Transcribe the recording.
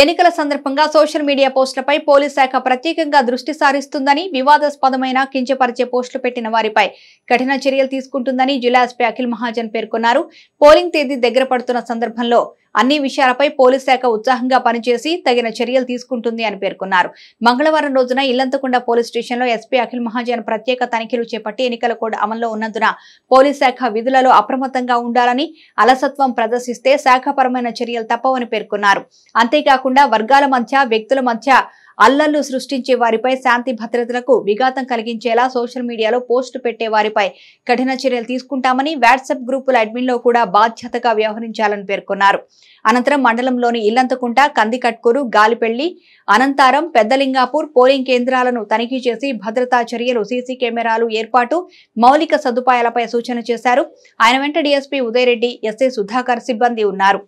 ఎన్నికల సందర్భంగా social media పోస్టులపై police శాఖ ప్రత్యేకంగా దృష్టి సారిస్తుందని వివాదాస్పదమైన కించపరిచే పోస్టులు పెట్టిన వారిపై కఠిన చర్యలు తీసుకుంటుందని జిల్లా ఎస్పీ అఖిల్ మహాజన్ పేర్కొన్నారు పోలింగ్ తేదీ దగ్గర పడుతున్న సందర్భంలో అన్ని విషయాలపై పోలీస్ శాఖ ఉత్సాహంగా పనిచేసి తగిన చర్యలు తీసుకుంటుంది అని పేర్కొన్నారు మంగళవారం రోజున ఇల్లంతకుండ పోలీస్ స్టేషన్లో ఎస్పీ అఖిల్ మహాజన్ ప్రత్యేక తనిఖీలు చేపట్టి ఎన్నికల కోడ్ అమల్లో ఉన్నందున పోలీస్ శాఖ విధులలో అప్రమత్తంగా ఉండాలని అలసత్వం ప్రదర్శిస్తే శాఖపరమైన చర్యలు తప్పవని పేర్కొన్నారు అంతేకాకుండా వర్గాల మధ్య వ్యక్తుల మధ్య అల్లర్లు సృష్టించే వారిపై శాంతి భద్రతలకు విఘాతం కలిగించేలా సోషల్ మీడియాలో పోస్టు పెట్టే వారిపై కఠిన చర్యలు తీసుకుంటామని వాట్సాప్ గ్రూపుల అడ్మిన్లో కూడా బాధ్యతగా వ్యవహరించాలని పేర్కొన్నారు అనంతరం మండలంలోని ఇల్లంతకుంట కందికట్కూరు గాలిపెళ్లి అనంతారం పెద్దలింగాపూర్ పోలింగ్ కేంద్రాలను తనిఖీ చేసి భద్రతా చర్యలు సీసీ కెమెరాలు ఏర్పాటు మౌలిక సదుపాయాలపై సూచన చేశారు ఆయన వెంట డీఎస్పీ ఉదయరెడ్డి ఎస్ఏ సుధాకర్ సిబ్బంది ఉన్నారు